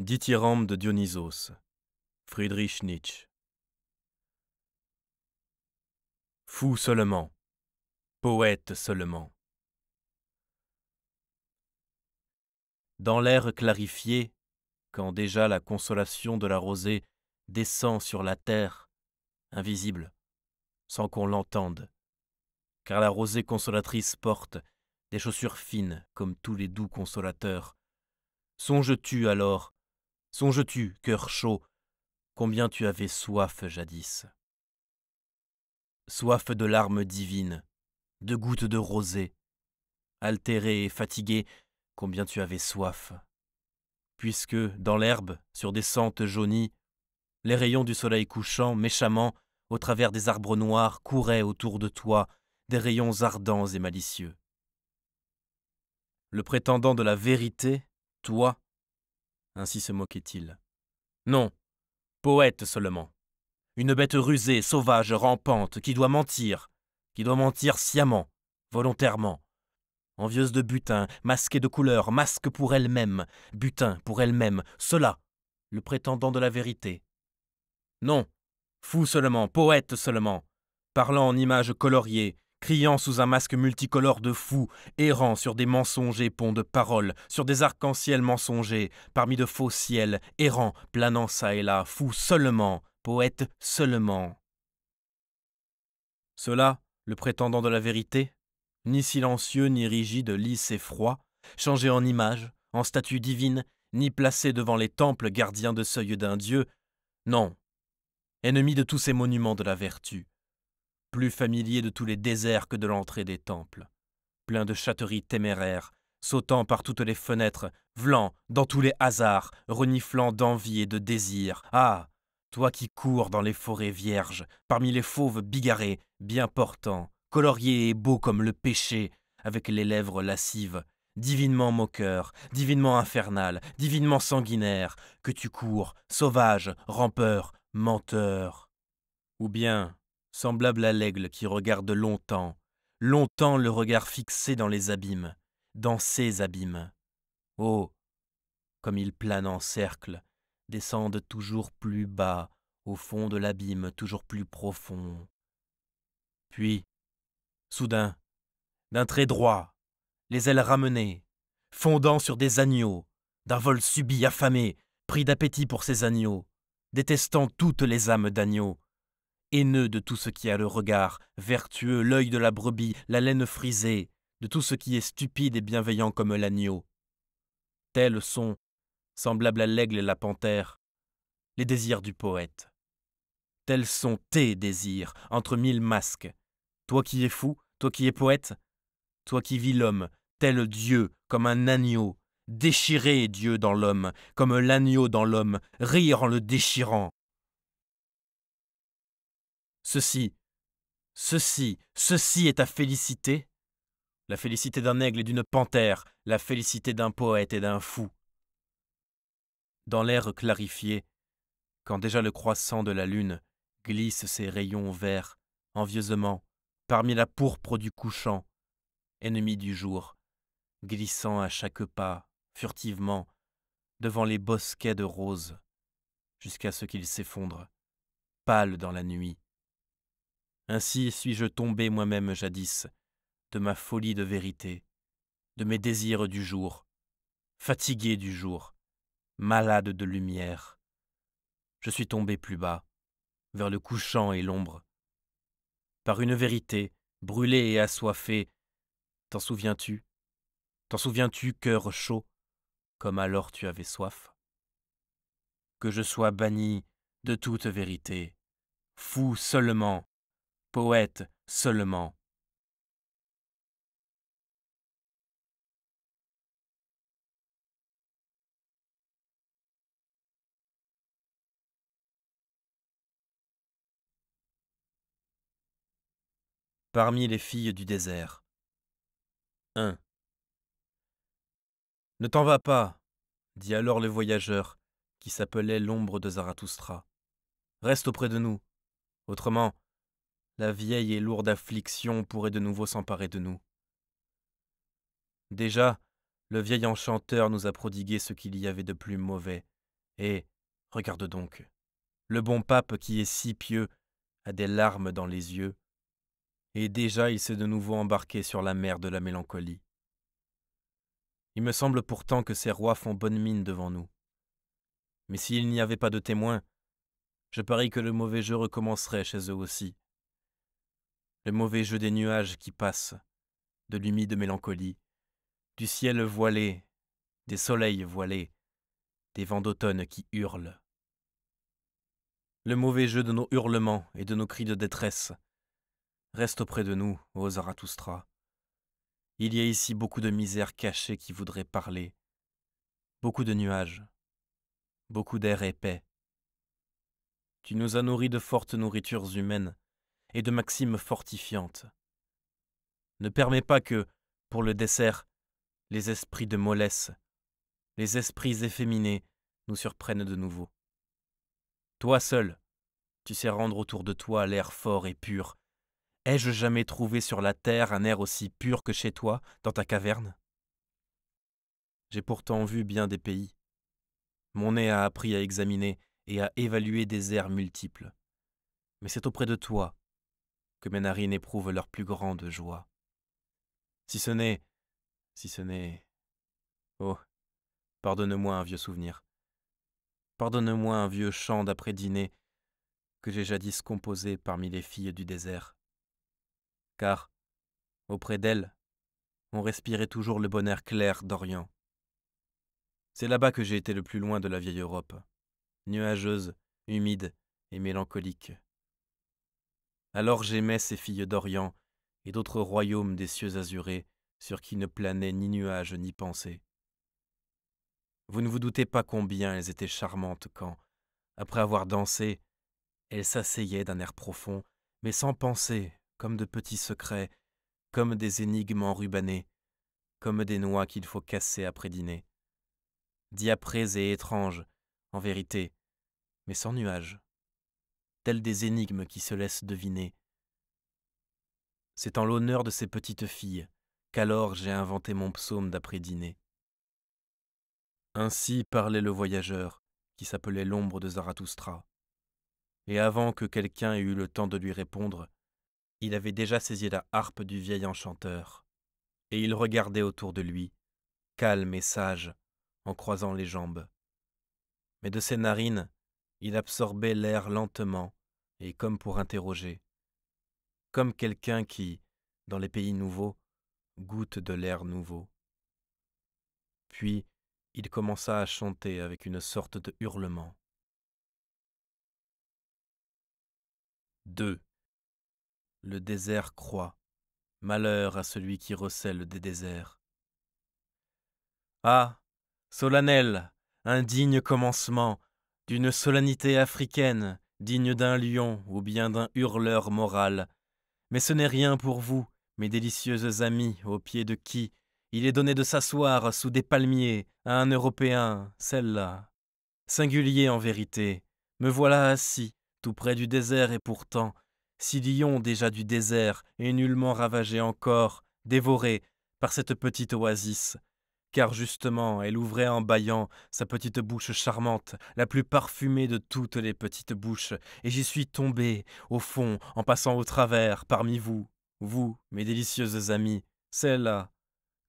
Dithyrambe de Dionysos, Friedrich Nietzsche. Fou seulement, poète seulement. Dans l'air clarifié, quand déjà la consolation de la rosée descend sur la terre, invisible, sans qu'on l'entende, car la rosée consolatrice porte des chaussures fines comme tous les doux consolateurs, songes-tu alors Songes-tu, cœur chaud, combien tu avais soif jadis Soif de larmes divines, de gouttes de rosée, altéré et fatigué, combien tu avais soif Puisque, dans l'herbe, sur des sentes jaunies, les rayons du soleil couchant, méchamment, au travers des arbres noirs, couraient autour de toi, des rayons ardents et malicieux. Le prétendant de la vérité, toi, ainsi se moquait-il. Non, poète seulement. Une bête rusée, sauvage, rampante, qui doit mentir, qui doit mentir sciemment, volontairement. Envieuse de butin, masquée de couleur, masque pour elle-même, butin pour elle-même, cela, le prétendant de la vérité. Non, fou seulement, poète seulement, parlant en images coloriées, criant sous un masque multicolore de fou, errant sur des mensongers ponts de paroles, sur des arcs-en-ciel mensongers, parmi de faux ciels, errant, planant ça et là, fou seulement, poète seulement. Cela, le prétendant de la vérité, ni silencieux, ni rigide, lisse et froid, changé en image, en statue divine, ni placé devant les temples gardiens de seuil d'un dieu, non, ennemi de tous ces monuments de la vertu, plus familier de tous les déserts que de l'entrée des temples. Plein de châteries téméraires, sautant par toutes les fenêtres, vlant dans tous les hasards, reniflant d'envie et de désir. Ah Toi qui cours dans les forêts vierges, parmi les fauves bigarrés, bien portants, coloriés et beaux comme le péché, avec les lèvres lascives, divinement moqueur, divinement infernal, divinement sanguinaire, que tu cours, sauvage, rampeur, menteur. Ou bien, semblable à l'aigle qui regarde longtemps, longtemps le regard fixé dans les abîmes, dans ces abîmes. Oh Comme ils planent en cercle, descendent toujours plus bas, au fond de l'abîme toujours plus profond. Puis, soudain, d'un trait droit, les ailes ramenées, fondant sur des agneaux, d'un vol subit affamé, pris d'appétit pour ces agneaux, détestant toutes les âmes d'agneaux, haineux de tout ce qui a le regard, vertueux, l'œil de la brebis, la laine frisée, de tout ce qui est stupide et bienveillant comme l'agneau. Tels sont, semblables à l'aigle et la panthère, les désirs du poète. Tels sont tes désirs, entre mille masques. Toi qui es fou, toi qui es poète, toi qui vis l'homme, tel Dieu, comme un agneau, déchirer Dieu dans l'homme, comme l'agneau dans l'homme, rire en le déchirant, Ceci, ceci, ceci est ta félicité La félicité d'un aigle et d'une panthère, la félicité d'un poète et d'un fou. Dans l'air clarifié, quand déjà le croissant de la lune glisse ses rayons verts, envieusement, parmi la pourpre du couchant, ennemi du jour, glissant à chaque pas, furtivement, devant les bosquets de roses, jusqu'à ce qu'ils s'effondre, pâle dans la nuit, ainsi suis-je tombé moi-même jadis, de ma folie de vérité, de mes désirs du jour, fatigué du jour, malade de lumière. Je suis tombé plus bas, vers le couchant et l'ombre. Par une vérité, brûlée et assoiffée, t'en souviens-tu T'en souviens-tu, cœur chaud, comme alors tu avais soif Que je sois banni de toute vérité, fou seulement, poète seulement. Parmi les filles du désert. 1. Ne t'en va pas, dit alors le voyageur, qui s'appelait l'ombre de Zarathustra. Reste auprès de nous, autrement la vieille et lourde affliction pourrait de nouveau s'emparer de nous. Déjà, le vieil enchanteur nous a prodigué ce qu'il y avait de plus mauvais, et, regarde donc, le bon pape qui est si pieux a des larmes dans les yeux, et déjà il s'est de nouveau embarqué sur la mer de la mélancolie. Il me semble pourtant que ces rois font bonne mine devant nous. Mais s'il n'y avait pas de témoins, je parie que le mauvais jeu recommencerait chez eux aussi le mauvais jeu des nuages qui passent, de l'humide mélancolie, du ciel voilé, des soleils voilés, des vents d'automne qui hurlent. Le mauvais jeu de nos hurlements et de nos cris de détresse. Reste auprès de nous, ô Zarathustra. Il y a ici beaucoup de misères cachées qui voudraient parler, beaucoup de nuages, beaucoup d'air épais. Tu nous as nourris de fortes nourritures humaines, et de maximes fortifiantes. Ne permets pas que, pour le dessert, les esprits de mollesse, les esprits efféminés nous surprennent de nouveau. Toi seul, tu sais rendre autour de toi l'air fort et pur. Ai-je jamais trouvé sur la terre un air aussi pur que chez toi, dans ta caverne J'ai pourtant vu bien des pays. Mon nez a appris à examiner et à évaluer des airs multiples. Mais c'est auprès de toi que mes narines éprouvent leur plus grande joie. Si ce n'est. Si ce n'est. Oh, pardonne-moi un vieux souvenir. Pardonne-moi un vieux chant d'après-dîner que j'ai jadis composé parmi les filles du désert. Car, auprès d'elles, on respirait toujours le bon air clair d'Orient. C'est là-bas que j'ai été le plus loin de la vieille Europe, nuageuse, humide et mélancolique. Alors j'aimais ces filles d'Orient et d'autres royaumes des cieux azurés, sur qui ne planaient ni nuages ni pensées. Vous ne vous doutez pas combien elles étaient charmantes quand, après avoir dansé, elles s'asseyaient d'un air profond, mais sans penser, comme de petits secrets, comme des énigmes enrubannées, comme des noix qu'il faut casser après dîner. Diaprées et étranges, en vérité, mais sans nuages, telles des énigmes qui se laissent deviner. C'est en l'honneur de ces petites filles qu'alors j'ai inventé mon psaume d'après-dîner. Ainsi parlait le voyageur, qui s'appelait l'ombre de Zarathustra. Et avant que quelqu'un ait eu le temps de lui répondre, il avait déjà saisi la harpe du vieil enchanteur, et il regardait autour de lui, calme et sage, en croisant les jambes. Mais de ses narines il absorbait l'air lentement et comme pour interroger, comme quelqu'un qui, dans les pays nouveaux, goûte de l'air nouveau. Puis il commença à chanter avec une sorte de hurlement. 2. Le désert croît. Malheur à celui qui recèle des déserts. Ah, solennel, indigne commencement, d'une solennité africaine, digne d'un lion ou bien d'un hurleur moral. Mais ce n'est rien pour vous, mes délicieuses amies, au pied de qui il est donné de s'asseoir sous des palmiers à un Européen, celle-là. Singulier en vérité, me voilà assis, tout près du désert et pourtant, si lion déjà du désert et nullement ravagé encore, dévoré par cette petite oasis, car justement elle ouvrait en bâillant sa petite bouche charmante, la plus parfumée de toutes les petites bouches, et j'y suis tombé, au fond, en passant au travers, parmi vous, vous, mes délicieuses amies, celle-là.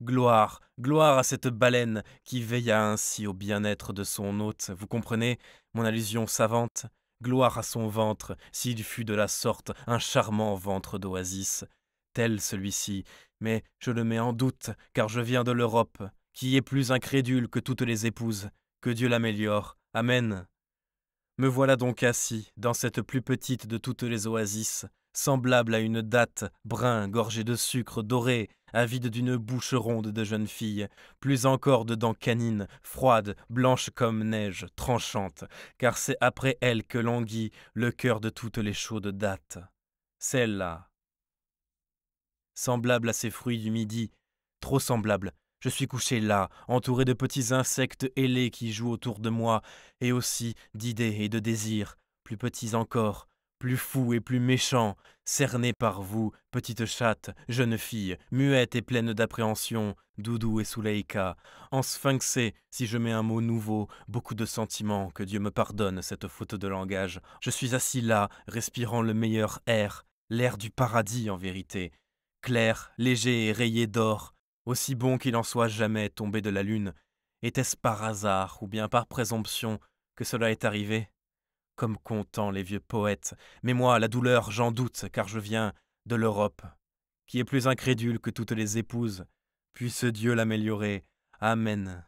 Gloire, gloire à cette baleine qui veilla ainsi au bien-être de son hôte, vous comprenez mon allusion savante Gloire à son ventre, s'il fut de la sorte un charmant ventre d'oasis, tel celui-ci, mais je le mets en doute, car je viens de l'Europe, qui est plus incrédule que toutes les épouses Que Dieu l'améliore. Amen. Me voilà donc assis dans cette plus petite de toutes les oasis, semblable à une date, brun, gorgée de sucre doré, avide d'une bouche ronde de jeune fille, plus encore de dents canines, froides, blanches comme neige, tranchantes, car c'est après elle que languit le cœur de toutes les chaudes dates. Celle-là. Semblable à ces fruits du midi, trop semblable je suis couché là, entouré de petits insectes ailés qui jouent autour de moi, et aussi d'idées et de désirs, plus petits encore, plus fous et plus méchants, cernés par vous, petite chatte, jeune fille, muette et pleine d'appréhension, Doudou et souleika, en sphinxé, si je mets un mot nouveau, beaucoup de sentiments, que Dieu me pardonne cette faute de langage. Je suis assis là, respirant le meilleur air, l'air du paradis en vérité, clair, léger et rayé d'or, aussi bon qu'il en soit jamais tombé de la lune, était-ce par hasard ou bien par présomption que cela est arrivé Comme content les vieux poètes, mais moi, la douleur, j'en doute, car je viens de l'Europe, qui est plus incrédule que toutes les épouses. Puisse Dieu l'améliorer. Amen.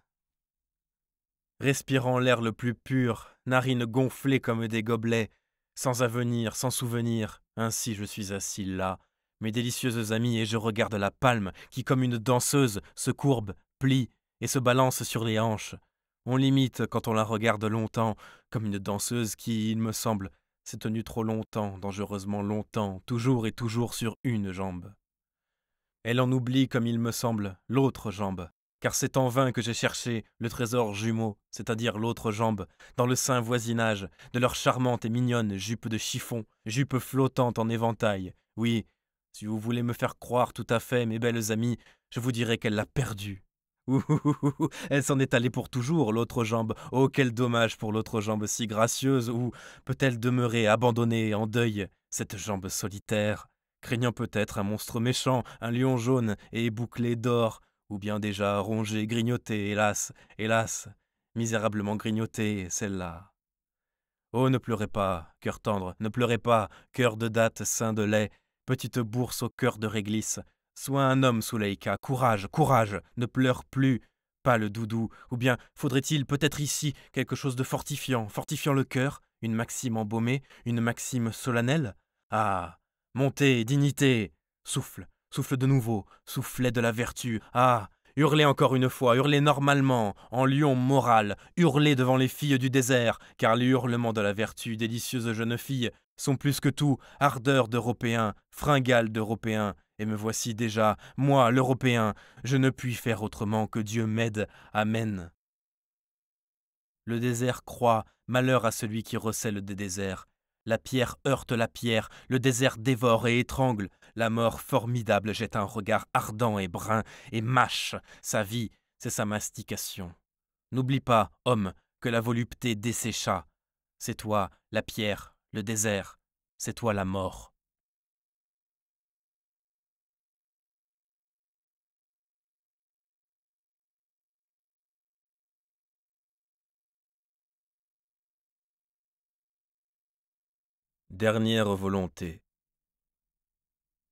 Respirant l'air le plus pur, narines gonflées comme des gobelets, sans avenir, sans souvenir, ainsi je suis assis là, mes délicieuses amies, et je regarde la palme qui, comme une danseuse, se courbe, plie et se balance sur les hanches. On l'imite quand on la regarde longtemps, comme une danseuse qui, il me semble, s'est tenue trop longtemps, dangereusement longtemps, toujours et toujours sur une jambe. Elle en oublie, comme il me semble, l'autre jambe, car c'est en vain que j'ai cherché le trésor jumeau, c'est-à-dire l'autre jambe, dans le saint voisinage de leur charmante et mignonne jupe de chiffon, jupe flottante en éventail. Oui, si vous voulez me faire croire tout à fait, mes belles amies, je vous dirai qu'elle l'a perdue. Ouh, elle s'en est allée pour toujours, l'autre jambe. Oh, quel dommage pour l'autre jambe si gracieuse, Ou peut-elle demeurer abandonnée, en deuil, cette jambe solitaire, craignant peut-être un monstre méchant, un lion jaune et bouclé d'or, ou bien déjà rongée, grignotée, hélas, hélas, misérablement grignotée, celle-là. Oh, ne pleurez pas, cœur tendre, ne pleurez pas, cœur de date, sein de lait, petite bourse au cœur de réglisse. Sois un homme, Souleika. courage, courage, ne pleure plus, pas le doudou, ou bien faudrait-il peut-être ici quelque chose de fortifiant, fortifiant le cœur, une maxime embaumée, une maxime solennelle Ah Montez, dignité Souffle, souffle de nouveau, Soufflez de la vertu, ah Hurlez encore une fois, hurlez normalement, en lion moral, hurlez devant les filles du désert, car les hurlements de la vertu, délicieuse jeune fille, sont plus que tout ardeur d'Européens, fringale d'Européens, et me voici déjà, moi, l'Européen, je ne puis faire autrement que Dieu m'aide. Amen. Le désert croît, malheur à celui qui recèle des déserts. La pierre heurte la pierre, le désert dévore et étrangle. La mort formidable jette un regard ardent et brun et mâche. Sa vie, c'est sa mastication. N'oublie pas, homme, que la volupté dessécha. C'est toi, la pierre, le désert, c'est toi la mort. Dernière volonté.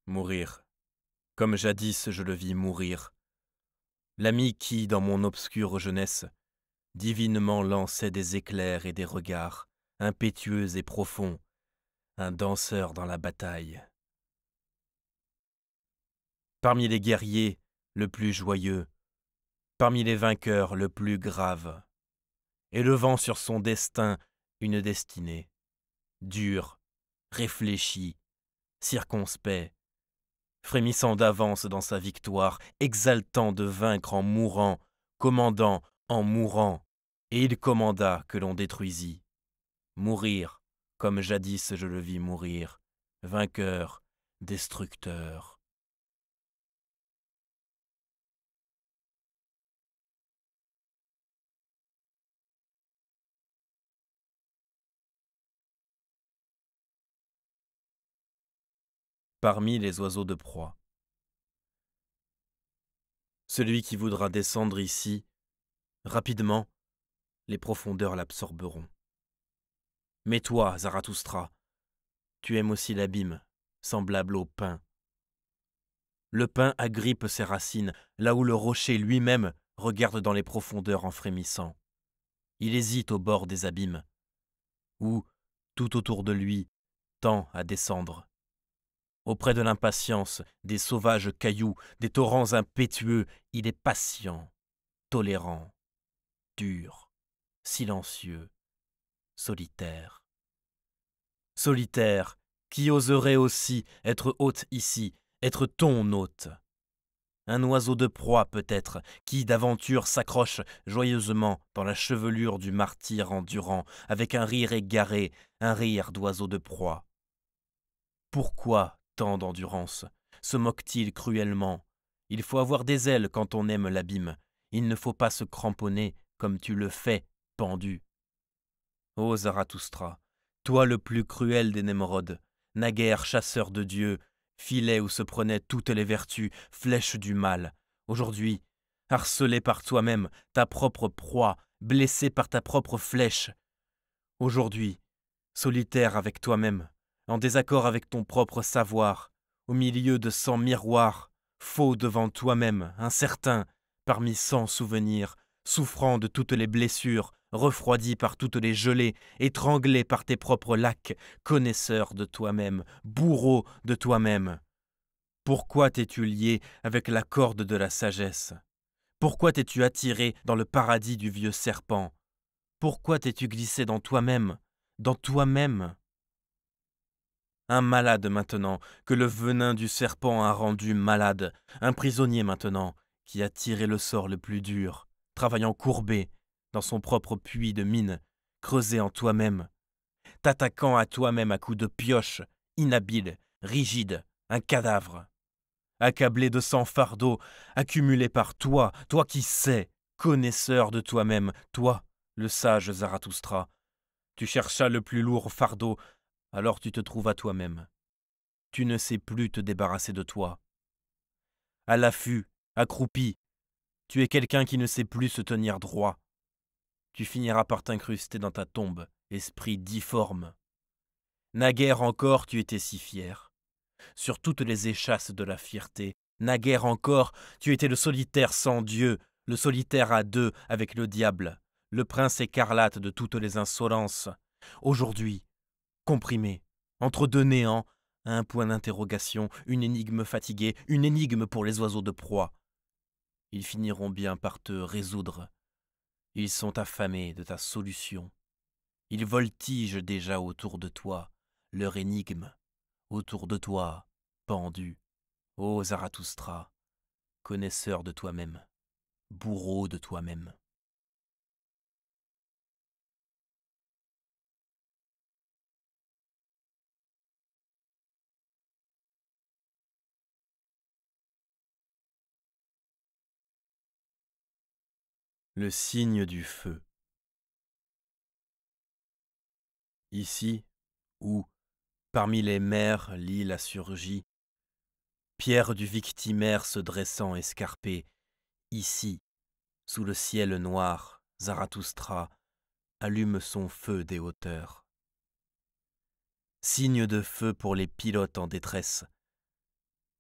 Mourir. Comme jadis je le vis mourir. L'ami qui, dans mon obscure jeunesse, divinement lançait des éclairs et des regards, impétueux et profond, un danseur dans la bataille. Parmi les guerriers, le plus joyeux, parmi les vainqueurs, le plus grave, élevant sur son destin une destinée, dure, réfléchie, circonspect, frémissant d'avance dans sa victoire, exaltant de vaincre en mourant, commandant en mourant, et il commanda que l'on détruisît mourir, comme jadis je le vis mourir, vainqueur, destructeur. parmi les oiseaux de proie. Celui qui voudra descendre ici, rapidement, les profondeurs l'absorberont. Mais toi, Zarathustra, tu aimes aussi l'abîme, semblable au pain. Le pain agrippe ses racines, là où le rocher lui-même regarde dans les profondeurs en frémissant. Il hésite au bord des abîmes, où, tout autour de lui, tend à descendre. Auprès de l'impatience, des sauvages cailloux, des torrents impétueux, il est patient, tolérant, dur, silencieux, solitaire solitaire, qui oserait aussi être hôte ici, être ton hôte Un oiseau de proie peut-être, qui d'aventure s'accroche joyeusement dans la chevelure du martyr endurant, avec un rire égaré, un rire d'oiseau de proie. Pourquoi tant d'endurance se moque-t-il cruellement Il faut avoir des ailes quand on aime l'abîme, il ne faut pas se cramponner comme tu le fais, pendu. Ô Zarathustra, toi le plus cruel des Némorodes, naguère chasseur de Dieu, filet où se prenaient toutes les vertus, flèche du mal, aujourd'hui, harcelé par toi-même, ta propre proie, blessé par ta propre flèche, aujourd'hui, solitaire avec toi-même, en désaccord avec ton propre savoir, au milieu de cent miroirs, faux devant toi-même, incertain, parmi cent souvenirs, souffrant de toutes les blessures, refroidi par toutes les gelées, étranglé par tes propres lacs, connaisseur de toi-même, bourreau de toi-même. Pourquoi t'es-tu lié avec la corde de la sagesse Pourquoi t'es-tu attiré dans le paradis du vieux serpent Pourquoi t'es-tu glissé dans toi-même, dans toi-même un malade maintenant, que le venin du serpent a rendu malade, un prisonnier maintenant, qui a tiré le sort le plus dur, travaillant courbé, dans son propre puits de mine, creusé en toi-même, t'attaquant à toi-même à coups de pioche, inhabile, rigide, un cadavre. Accablé de cent fardeaux, accumulé par toi, toi qui sais, connaisseur de toi-même, toi, le sage Zarathustra. Tu cherchas le plus lourd fardeau, alors tu te trouves à toi-même. Tu ne sais plus te débarrasser de toi. À l'affût, accroupi, tu es quelqu'un qui ne sait plus se tenir droit, tu finiras par t'incruster dans ta tombe, esprit difforme. Naguère encore tu étais si fier. Sur toutes les échasses de la fierté, naguère encore tu étais le solitaire sans Dieu, le solitaire à deux avec le diable, le prince écarlate de toutes les insolences. Aujourd'hui, comprimé, entre deux néants, un point d'interrogation, une énigme fatiguée, une énigme pour les oiseaux de proie. Ils finiront bien par te résoudre, ils sont affamés de ta solution. Ils voltigent déjà autour de toi, leur énigme, autour de toi, pendu. Ô Zarathustra, connaisseur de toi-même, bourreau de toi-même. le signe du feu. Ici, où, parmi les mers, l'île a surgi, pierre du victimaire se dressant escarpée, ici, sous le ciel noir, Zarathustra allume son feu des hauteurs. Signe de feu pour les pilotes en détresse,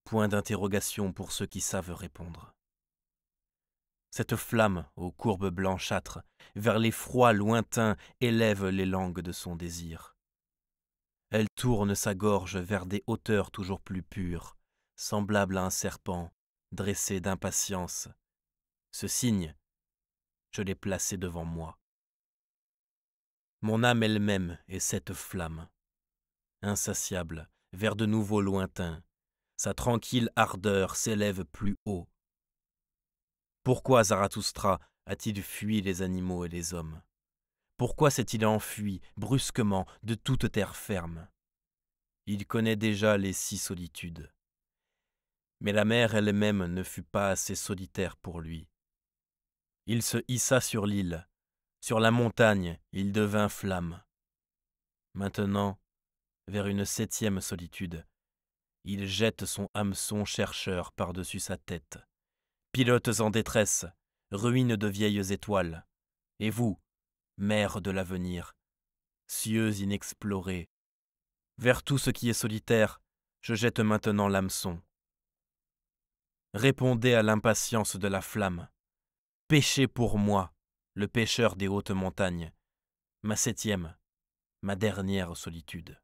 point d'interrogation pour ceux qui savent répondre. Cette flamme, aux courbes blanchâtres, vers froids lointains, élève les langues de son désir. Elle tourne sa gorge vers des hauteurs toujours plus pures, semblable à un serpent, dressé d'impatience. Ce signe, je l'ai placé devant moi. Mon âme elle-même est cette flamme, insatiable, vers de nouveaux lointains. Sa tranquille ardeur s'élève plus haut, pourquoi Zarathustra a-t-il fui les animaux et les hommes Pourquoi s'est-il enfui brusquement de toute terre ferme Il connaît déjà les six solitudes. Mais la mer elle-même ne fut pas assez solitaire pour lui. Il se hissa sur l'île, sur la montagne, il devint flamme. Maintenant, vers une septième solitude, il jette son hameçon chercheur par-dessus sa tête pilotes en détresse, ruines de vieilles étoiles, et vous, mers de l'avenir, cieux inexplorés, vers tout ce qui est solitaire, je jette maintenant l'hameçon. Répondez à l'impatience de la flamme. Pêchez pour moi, le pêcheur des hautes montagnes, ma septième, ma dernière solitude.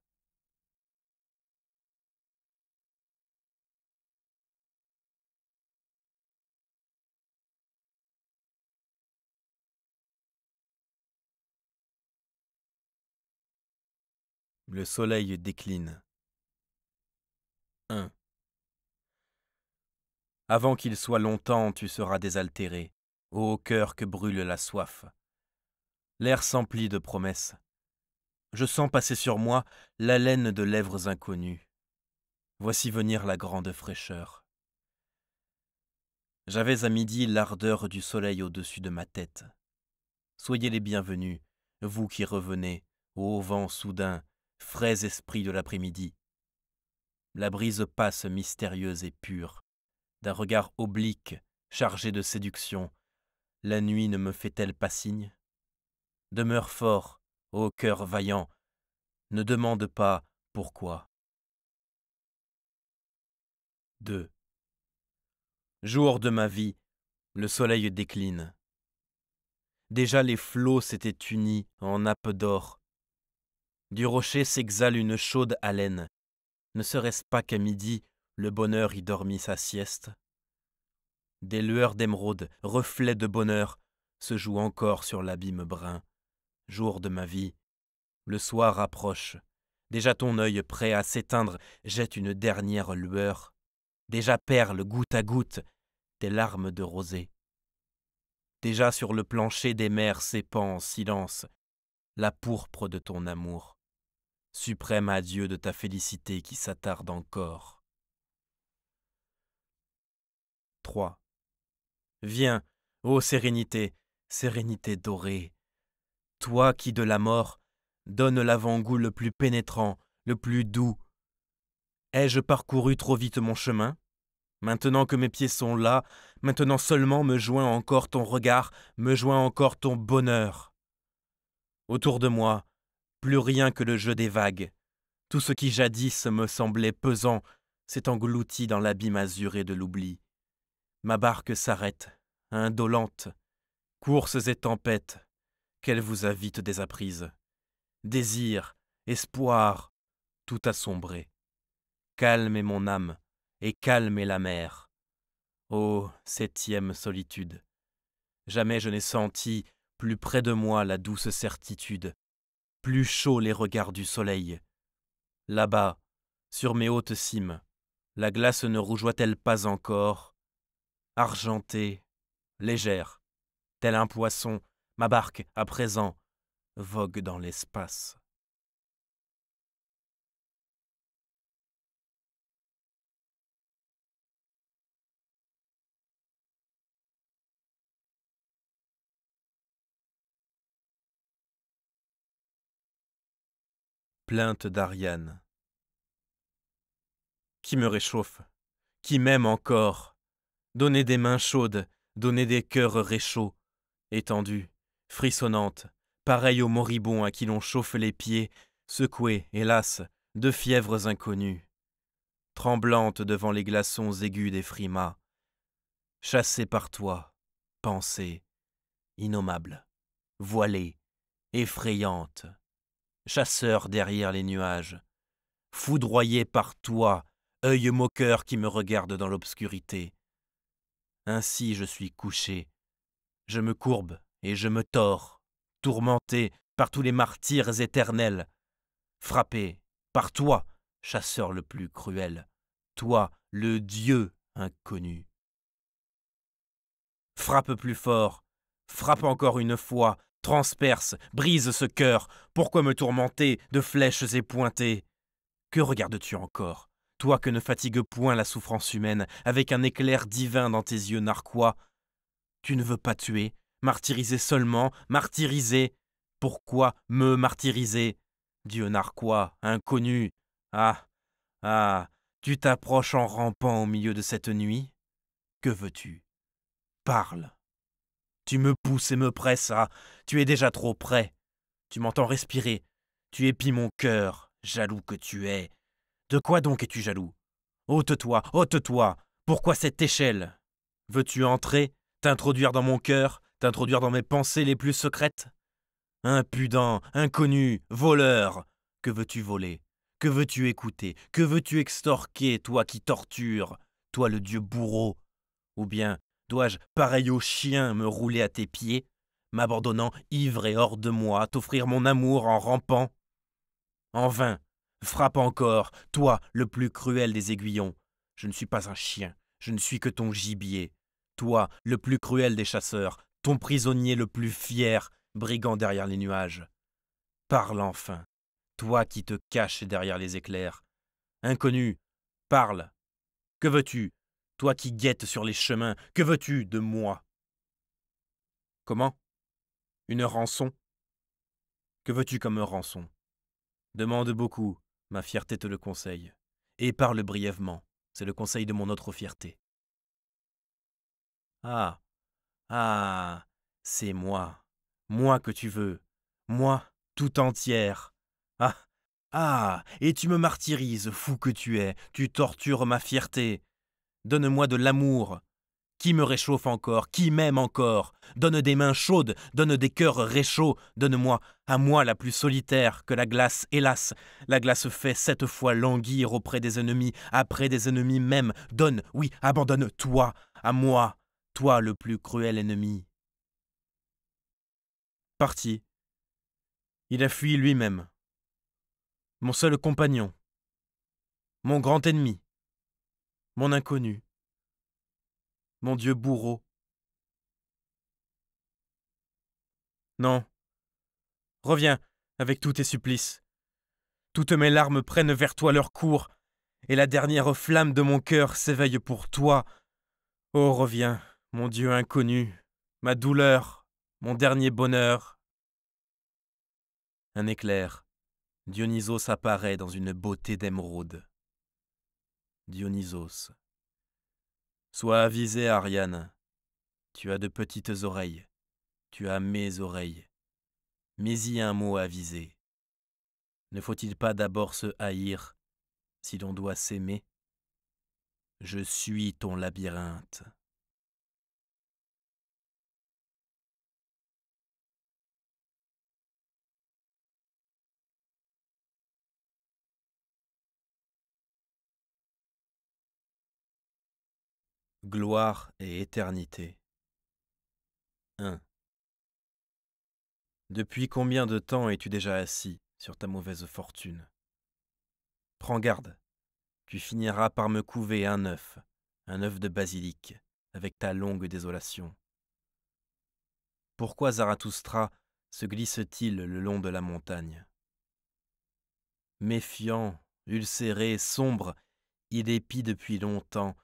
Le soleil décline. 1. Avant qu'il soit longtemps, tu seras désaltéré, ô cœur que brûle la soif. L'air s'emplit de promesses. Je sens passer sur moi l'haleine de lèvres inconnues. Voici venir la grande fraîcheur. J'avais à midi l'ardeur du soleil au-dessus de ma tête. Soyez les bienvenus, vous qui revenez, ô vent soudain, frais esprits de l'après-midi. La brise passe mystérieuse et pure, d'un regard oblique, chargé de séduction. La nuit ne me fait-elle pas signe Demeure fort, ô cœur vaillant, ne demande pas pourquoi. 2. Jour de ma vie, le soleil décline. Déjà les flots s'étaient unis en nappes d'or, du rocher s'exhale une chaude haleine. Ne serait-ce pas qu'à midi, le bonheur y dormit sa sieste Des lueurs d'émeraude, reflets de bonheur, se jouent encore sur l'abîme brun. Jour de ma vie, le soir approche. Déjà ton œil prêt à s'éteindre jette une dernière lueur. Déjà perle goutte à goutte tes larmes de rosée. Déjà sur le plancher des mers s'épand en silence la pourpre de ton amour suprême adieu de ta félicité qui s'attarde encore. 3. Viens, ô sérénité, sérénité dorée, toi qui de la mort donnes l'avant-goût le plus pénétrant, le plus doux. Ai-je parcouru trop vite mon chemin Maintenant que mes pieds sont là, maintenant seulement me joint encore ton regard, me joint encore ton bonheur. Autour de moi, plus rien que le jeu des vagues. Tout ce qui jadis me semblait pesant s'est englouti dans l'abîme azuré de l'oubli. Ma barque s'arrête, indolente. Courses et tempêtes, qu'elle vous a vite désapprises. Désir, espoir, tout a sombré. Calme est mon âme, et calme est la mer. Ô oh, septième solitude! Jamais je n'ai senti, plus près de moi, la douce certitude plus chaud les regards du soleil. Là-bas, sur mes hautes cimes, la glace ne rougeoit elle pas encore Argentée, légère, tel un poisson, ma barque, à présent, vogue dans l'espace. Plainte d'Ariane. Qui me réchauffe Qui m'aime encore Donnez des mains chaudes, donnez des cœurs réchauds, étendues, frissonnantes, pareilles aux moribonds à qui l'on chauffe les pieds, secouées, hélas, de fièvres inconnues, tremblantes devant les glaçons aigus des frimas, chassées par toi, pensée, innommable, voilée, effrayante chasseur derrière les nuages, foudroyé par toi, œil moqueur qui me regarde dans l'obscurité. Ainsi je suis couché, je me courbe et je me tords, tourmenté par tous les martyrs éternels, frappé par toi, chasseur le plus cruel, toi, le Dieu inconnu. Frappe plus fort, frappe encore une fois, transperce, brise ce cœur, pourquoi me tourmenter de flèches épointées Que regardes-tu encore Toi que ne fatigue point la souffrance humaine, avec un éclair divin dans tes yeux narquois, tu ne veux pas tuer, martyriser seulement, martyriser. Pourquoi me martyriser Dieu narquois, inconnu. Ah, ah, tu t'approches en rampant au milieu de cette nuit Que veux-tu Parle. Tu me pousses et me presses ah Tu es déjà trop près. Tu m'entends respirer. Tu épis mon cœur, jaloux que tu es. De quoi donc es-tu jaloux Ôte-toi, ôte-toi Pourquoi cette échelle Veux-tu entrer, t'introduire dans mon cœur, t'introduire dans mes pensées les plus secrètes Impudent, inconnu, voleur Que veux-tu voler Que veux-tu écouter Que veux-tu extorquer, toi qui tortures Toi le dieu bourreau Ou bien Dois-je, pareil au chien, me rouler à tes pieds, m'abandonnant ivre et hors de moi, t'offrir mon amour en rampant En vain, frappe encore, toi, le plus cruel des aiguillons. Je ne suis pas un chien, je ne suis que ton gibier. Toi, le plus cruel des chasseurs, ton prisonnier le plus fier, brigand derrière les nuages. Parle enfin, toi qui te caches derrière les éclairs. Inconnu, parle. Que veux-tu toi qui guettes sur les chemins, que veux-tu de moi Comment Une rançon Que veux-tu comme rançon Demande beaucoup, ma fierté te le conseille, et parle brièvement, c'est le conseil de mon autre fierté. Ah, ah, c'est moi, moi que tu veux, moi tout entière. Ah, ah, et tu me martyrises, fou que tu es, tu tortures ma fierté, Donne-moi de l'amour qui me réchauffe encore, qui m'aime encore. Donne des mains chaudes, donne des cœurs réchauds, donne-moi, à moi la plus solitaire que la glace, hélas, la glace fait sept fois languir auprès des ennemis, après des ennemis même. Donne, oui, abandonne, toi, à moi, toi le plus cruel ennemi. Parti. Il a fui lui-même. Mon seul compagnon. Mon grand ennemi mon inconnu, mon Dieu bourreau. Non. Reviens, avec tous tes supplices. Toutes mes larmes prennent vers toi leur cours, et la dernière flamme de mon cœur s'éveille pour toi. Oh, reviens, mon Dieu inconnu, ma douleur, mon dernier bonheur. Un éclair, Dionysos apparaît dans une beauté d'émeraude. Dionysos. Sois avisé, Ariane. Tu as de petites oreilles. Tu as mes oreilles. Mais y un mot avisé. Ne faut-il pas d'abord se haïr si l'on doit s'aimer Je suis ton labyrinthe. gloire et éternité. 1. Depuis combien de temps es-tu déjà assis sur ta mauvaise fortune Prends garde, tu finiras par me couver un œuf, un œuf de basilic, avec ta longue désolation. Pourquoi Zarathustra se glisse-t-il le long de la montagne Méfiant, ulcéré, sombre, il épie depuis longtemps,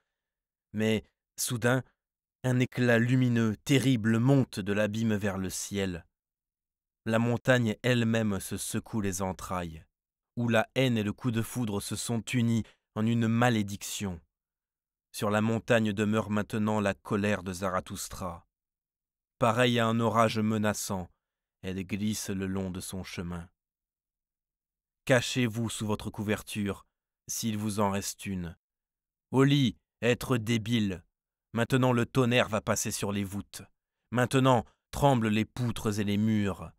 mais Soudain, un éclat lumineux, terrible, monte de l'abîme vers le ciel. La montagne elle-même se secoue les entrailles, où la haine et le coup de foudre se sont unis en une malédiction. Sur la montagne demeure maintenant la colère de Zarathustra. Pareil à un orage menaçant, elle glisse le long de son chemin. Cachez-vous sous votre couverture, s'il vous en reste une. Au lit, être débile, Maintenant le tonnerre va passer sur les voûtes. Maintenant tremblent les poutres et les murs.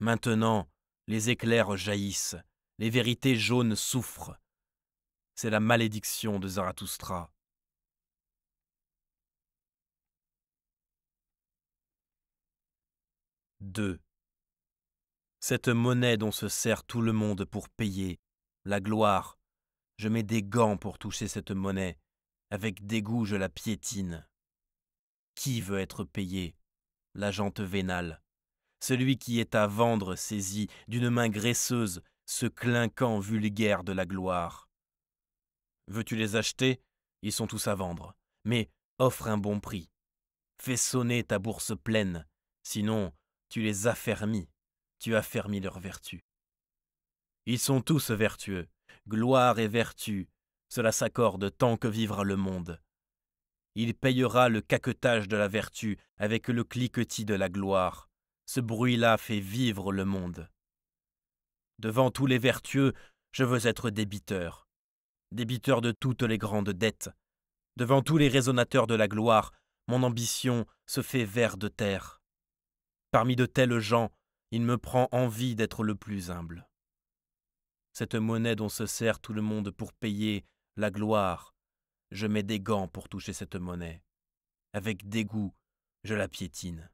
Maintenant les éclairs jaillissent, les vérités jaunes souffrent. C'est la malédiction de Zarathustra. 2. Cette monnaie dont se sert tout le monde pour payer, la gloire. Je mets des gants pour toucher cette monnaie. Avec dégoût, je la piétine. Qui veut être payé La jante vénale. Celui qui est à vendre saisi d'une main graisseuse ce clinquant vulgaire de la gloire. Veux-tu les acheter Ils sont tous à vendre. Mais offre un bon prix. Fais sonner ta bourse pleine, sinon tu les affermis, tu affermis leur vertu. Ils sont tous vertueux, gloire et vertu, cela s'accorde tant que vivra le monde. Il payera le caquetage de la vertu avec le cliquetis de la gloire. Ce bruit-là fait vivre le monde. Devant tous les vertueux, je veux être débiteur, débiteur de toutes les grandes dettes. Devant tous les résonateurs de la gloire, mon ambition se fait vers de terre. Parmi de tels gens, il me prend envie d'être le plus humble. Cette monnaie dont se sert tout le monde pour payer la gloire, je mets des gants pour toucher cette monnaie. Avec dégoût, je la piétine.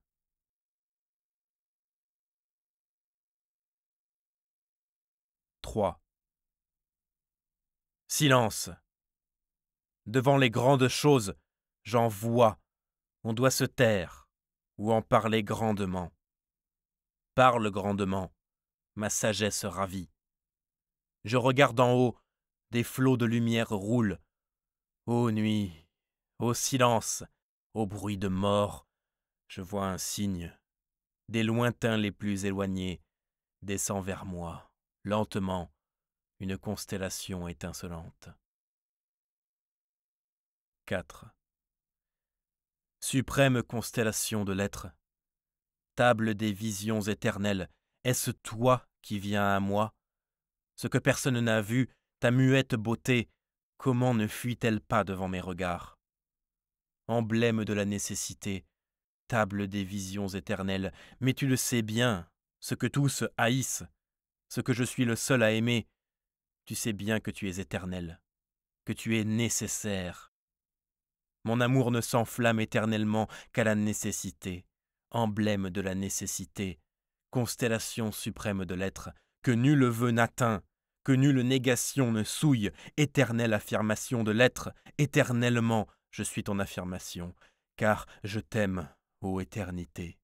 Silence. Devant les grandes choses, j'en vois, on doit se taire ou en parler grandement. Parle grandement, ma sagesse ravie. Je regarde en haut, des flots de lumière roulent. Ô nuit, ô silence, ô bruit de mort, je vois un signe. Des lointains les plus éloignés descend vers moi, lentement, une constellation étincelante. 4. Suprême constellation de l'être, table des visions éternelles, est-ce toi qui viens à moi Ce que personne n'a vu, ta muette beauté, comment ne fuit-elle pas devant mes regards Emblème de la nécessité, table des visions éternelles, mais tu le sais bien, ce que tous haïssent, ce que je suis le seul à aimer, tu sais bien que tu es éternel, que tu es nécessaire. Mon amour ne s'enflamme éternellement qu'à la nécessité, emblème de la nécessité, constellation suprême de l'être, que nul vœu n'atteint, que nulle négation ne souille, éternelle affirmation de l'être, éternellement je suis ton affirmation, car je t'aime, ô éternité.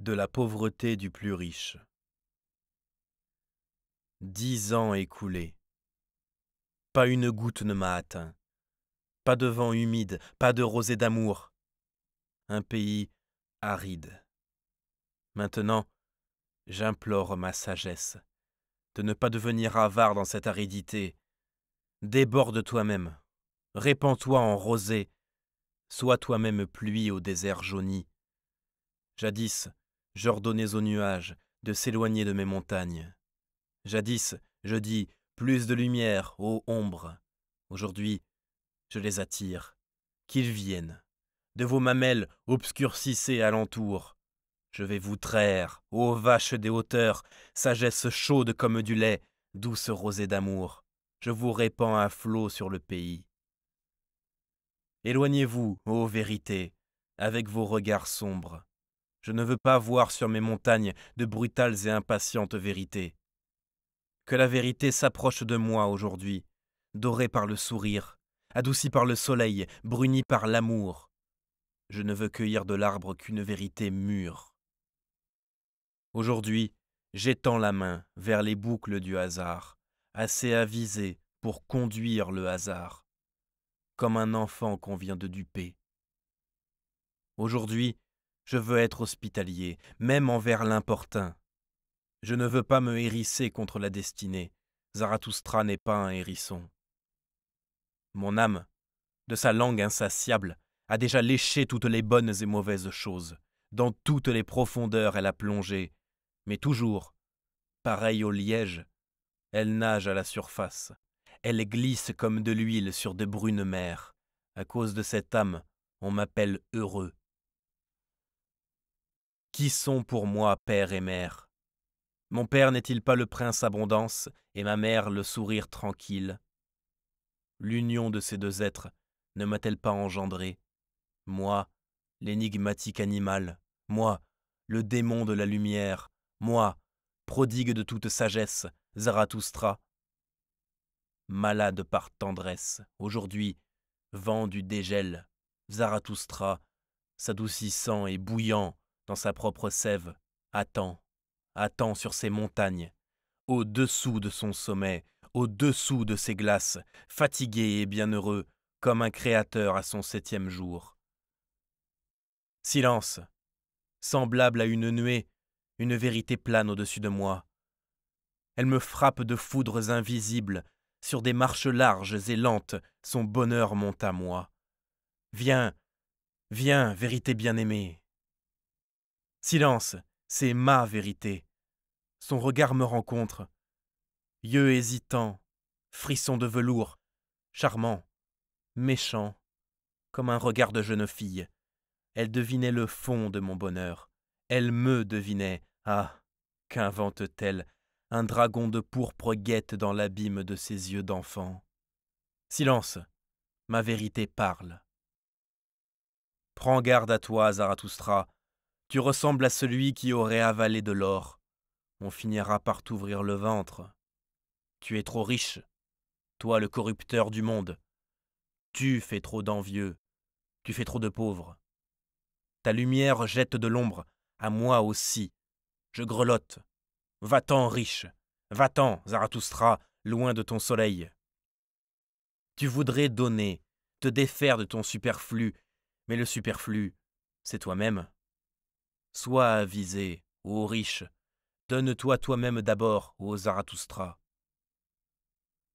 De la pauvreté du plus riche. Dix ans écoulés. Pas une goutte ne m'a atteint. Pas de vent humide, pas de rosée d'amour. Un pays aride. Maintenant, j'implore ma sagesse de ne pas devenir avare dans cette aridité. Déborde toi-même, répands-toi en rosée, sois toi-même pluie au désert jauni. Jadis, j'ordonnais aux nuages de s'éloigner de mes montagnes. Jadis, je dis plus de lumière, ô ombre. Aujourd'hui, je les attire. Qu'ils viennent. De vos mamelles obscurcissées alentour. Je vais vous traire, ô vaches des hauteurs, sagesse chaude comme du lait, douce rosée d'amour. Je vous répands à flot sur le pays. Éloignez-vous, ô vérité, avec vos regards sombres. Je ne veux pas voir sur mes montagnes de brutales et impatientes vérités que la vérité s'approche de moi aujourd'hui, dorée par le sourire, adoucie par le soleil, brunie par l'amour. Je ne veux cueillir de l'arbre qu'une vérité mûre. Aujourd'hui, j'étends la main vers les boucles du hasard, assez avisé pour conduire le hasard, comme un enfant qu'on vient de duper. Aujourd'hui, je veux être hospitalier, même envers l'importun. Je ne veux pas me hérisser contre la destinée. Zarathustra n'est pas un hérisson. Mon âme, de sa langue insatiable, a déjà léché toutes les bonnes et mauvaises choses. Dans toutes les profondeurs elle a plongé, mais toujours, pareil au liège, elle nage à la surface. Elle glisse comme de l'huile sur de brunes mers. À cause de cette âme, on m'appelle heureux. Qui sont pour moi père et mère mon père n'est-il pas le prince abondance et ma mère le sourire tranquille L'union de ces deux êtres ne m'a-t-elle pas engendré Moi, l'énigmatique animal, moi, le démon de la lumière, moi, prodigue de toute sagesse, Zarathustra. Malade par tendresse, aujourd'hui, vent du dégel, Zarathustra, s'adoucissant et bouillant dans sa propre sève, attend attend sur ses montagnes, au-dessous de son sommet, au-dessous de ses glaces, fatigué et bienheureux, comme un créateur à son septième jour. Silence. Semblable à une nuée, une vérité plane au-dessus de moi. Elle me frappe de foudres invisibles, sur des marches larges et lentes, son bonheur monte à moi. Viens, viens, vérité bien-aimée. Silence, c'est ma vérité. Son regard me rencontre. Yeux hésitants, frisson de velours, charmant, méchant, comme un regard de jeune fille. Elle devinait le fond de mon bonheur. Elle me devinait. Ah, qu'invente-t-elle Un dragon de pourpre guette dans l'abîme de ses yeux d'enfant. Silence Ma vérité parle. Prends garde à toi, Zarathustra. Tu ressembles à celui qui aurait avalé de l'or on finira par t'ouvrir le ventre. Tu es trop riche, toi le corrupteur du monde. Tu fais trop d'envieux, tu fais trop de pauvres. Ta lumière jette de l'ombre, à moi aussi. Je grelotte. Va-t'en, riche, va-t'en, Zarathustra, loin de ton soleil. Tu voudrais donner, te défaire de ton superflu, mais le superflu, c'est toi-même. Sois avisé, ô riche, Donne-toi toi-même d'abord, ô Zarathustra.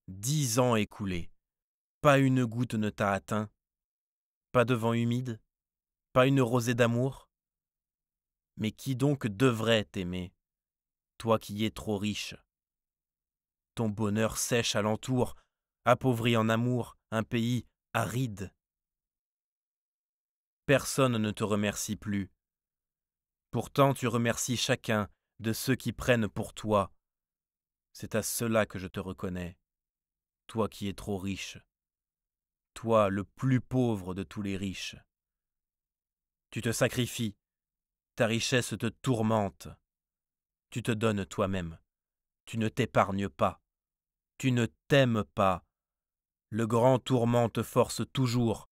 Dix ans écoulés. Pas une goutte ne t'a atteint. Pas de vent humide. Pas une rosée d'amour. Mais qui donc devrait t'aimer Toi qui es trop riche. Ton bonheur sèche alentour, appauvri en amour, un pays aride. Personne ne te remercie plus. Pourtant tu remercies chacun de ceux qui prennent pour toi. C'est à cela que je te reconnais, toi qui es trop riche, toi le plus pauvre de tous les riches. Tu te sacrifies, ta richesse te tourmente, tu te donnes toi-même, tu ne t'épargnes pas, tu ne t'aimes pas. Le grand tourment te force toujours,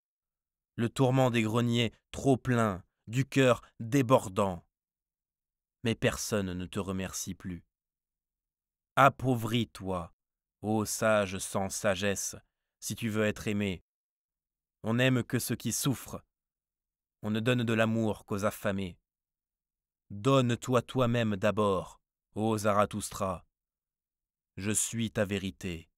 le tourment des greniers trop pleins, du cœur débordant mais personne ne te remercie plus. Appauvris-toi, ô sage sans sagesse, si tu veux être aimé. On n'aime que ceux qui souffrent. On ne donne de l'amour qu'aux affamés. Donne-toi toi-même d'abord, ô Zarathustra. Je suis ta vérité.